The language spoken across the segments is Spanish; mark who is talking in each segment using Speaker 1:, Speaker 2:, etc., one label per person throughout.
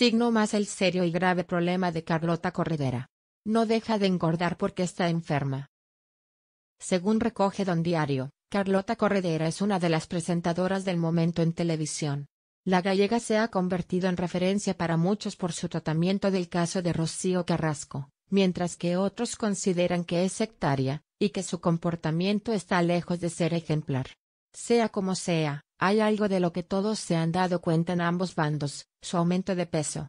Speaker 1: signo más el serio y grave problema de Carlota Corredera. No deja de engordar porque está enferma. Según recoge Don Diario, Carlota Corredera es una de las presentadoras del momento en televisión. La gallega se ha convertido en referencia para muchos por su tratamiento del caso de Rocío Carrasco, mientras que otros consideran que es sectaria, y que su comportamiento está lejos de ser ejemplar. Sea como sea, hay algo de lo que todos se han dado cuenta en ambos bandos, su aumento de peso.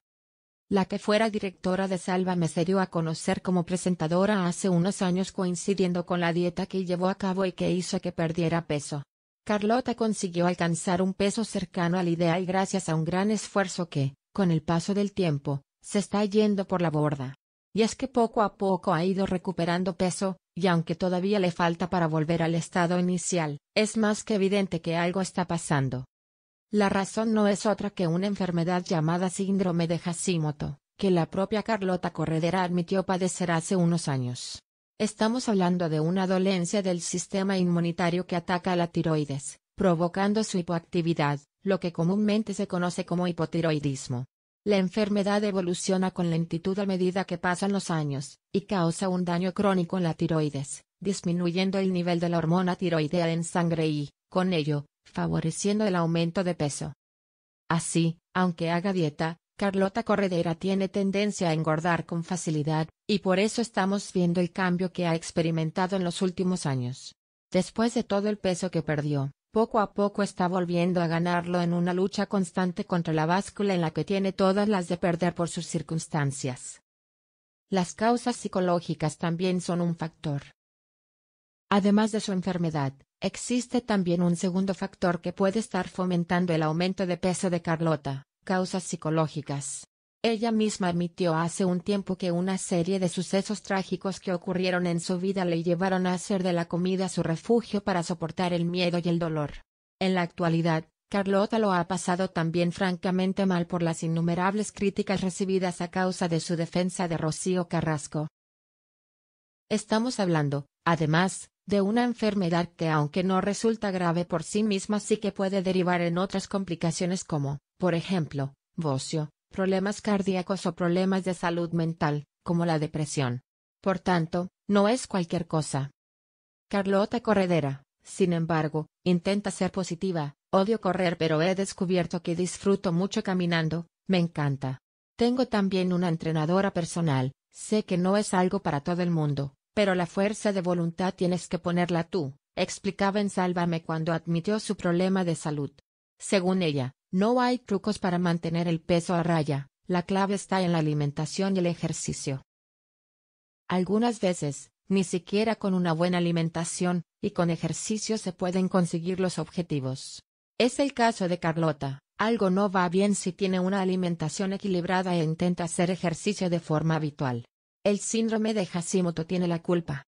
Speaker 1: La que fuera directora de me se dio a conocer como presentadora hace unos años coincidiendo con la dieta que llevó a cabo y que hizo que perdiera peso. Carlota consiguió alcanzar un peso cercano al ideal gracias a un gran esfuerzo que, con el paso del tiempo, se está yendo por la borda. Y es que poco a poco ha ido recuperando peso, y aunque todavía le falta para volver al estado inicial, es más que evidente que algo está pasando. La razón no es otra que una enfermedad llamada síndrome de Hashimoto, que la propia Carlota Corredera admitió padecer hace unos años. Estamos hablando de una dolencia del sistema inmunitario que ataca a la tiroides, provocando su hipoactividad, lo que comúnmente se conoce como hipotiroidismo. La enfermedad evoluciona con lentitud a medida que pasan los años, y causa un daño crónico en la tiroides, disminuyendo el nivel de la hormona tiroidea en sangre y, con ello, favoreciendo el aumento de peso. Así, aunque haga dieta, Carlota Corredera tiene tendencia a engordar con facilidad, y por eso estamos viendo el cambio que ha experimentado en los últimos años. Después de todo el peso que perdió, poco a poco está volviendo a ganarlo en una lucha constante contra la báscula en la que tiene todas las de perder por sus circunstancias. Las causas psicológicas también son un factor. Además de su enfermedad, existe también un segundo factor que puede estar fomentando el aumento de peso de Carlota, causas psicológicas. Ella misma admitió hace un tiempo que una serie de sucesos trágicos que ocurrieron en su vida le llevaron a hacer de la comida su refugio para soportar el miedo y el dolor. En la actualidad, Carlota lo ha pasado también francamente mal por las innumerables críticas recibidas a causa de su defensa de Rocío Carrasco. Estamos hablando, además, de una enfermedad que aunque no resulta grave por sí misma sí que puede derivar en otras complicaciones como, por ejemplo, bocio, problemas cardíacos o problemas de salud mental, como la depresión. Por tanto, no es cualquier cosa. Carlota Corredera, sin embargo, intenta ser positiva, odio correr pero he descubierto que disfruto mucho caminando, me encanta. Tengo también una entrenadora personal, sé que no es algo para todo el mundo, pero la fuerza de voluntad tienes que ponerla tú, explicaba en Sálvame cuando admitió su problema de salud. Según ella, no hay trucos para mantener el peso a raya, la clave está en la alimentación y el ejercicio. Algunas veces, ni siquiera con una buena alimentación y con ejercicio se pueden conseguir los objetivos. Es el caso de Carlota, algo no va bien si tiene una alimentación equilibrada e intenta hacer ejercicio de forma habitual. El síndrome de Hashimoto tiene la culpa.